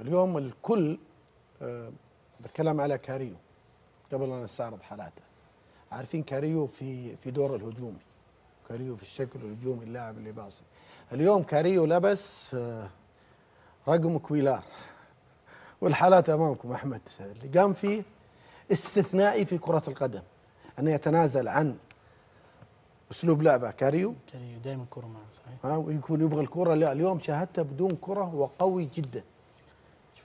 اليوم الكل آه، بتكلم على كاريو قبل ان نستعرض حالاته عارفين كاريو في في دور الهجوم كاريو في الشكل الهجومي اللاعب اللي باصي اليوم كاريو لبس آه، رقم كويلار والحالات امامكم احمد اللي قام فيه استثنائي في كره القدم أن يتنازل عن اسلوب لعبه كاريو كاريو دائما كره معه صحيح ها ويكون يبغى الكره لا اليوم شاهدته بدون كره وقوي جدا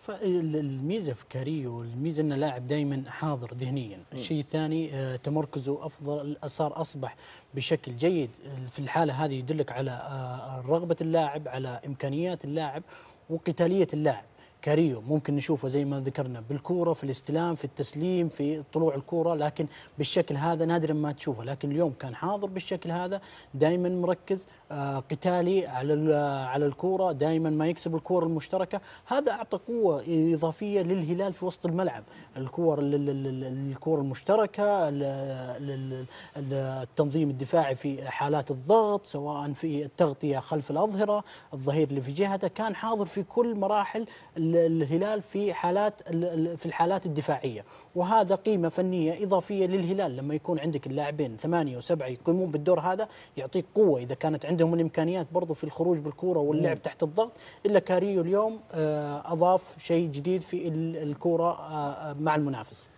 فالميزه في كاريو الميزه انه لاعب دائما حاضر ذهنيا الشيء الثاني آه، تمركزه افضل صار اصبح بشكل جيد في الحاله هذه يدلك على آه، رغبه اللاعب على امكانيات اللاعب وقتاليه اللاعب كاريو ممكن نشوفه زي ما ذكرنا بالكوره في الاستلام في التسليم في طلوع الكوره لكن بالشكل هذا نادرا ما تشوفه لكن اليوم كان حاضر بالشكل هذا دائما مركز آه، قتالي على على الكوره دائما ما يكسب الكوره المشتركه هذا اعطى قوه اضافيه للهلال في وسط الملعب الكور الكور المشتركه التنظيم الدفاعي في حالات الضغط سواء في التغطيه خلف الاظهره الظهير اللي في جهته كان حاضر في كل مراحل الهلال في حالات في الحالات الدفاعيه وهذا قيمه فنيه اضافيه للهلال لما يكون عندك اللاعبين ثمانيه وسبعه يقومون بالدور هذا يعطيك قوه اذا كانت عندهم الامكانيات برضو في الخروج بالكوره واللعب تحت الضغط الا كاريو اليوم آه، اضاف شيء جديد في الكوره آه، آه، مع المنافس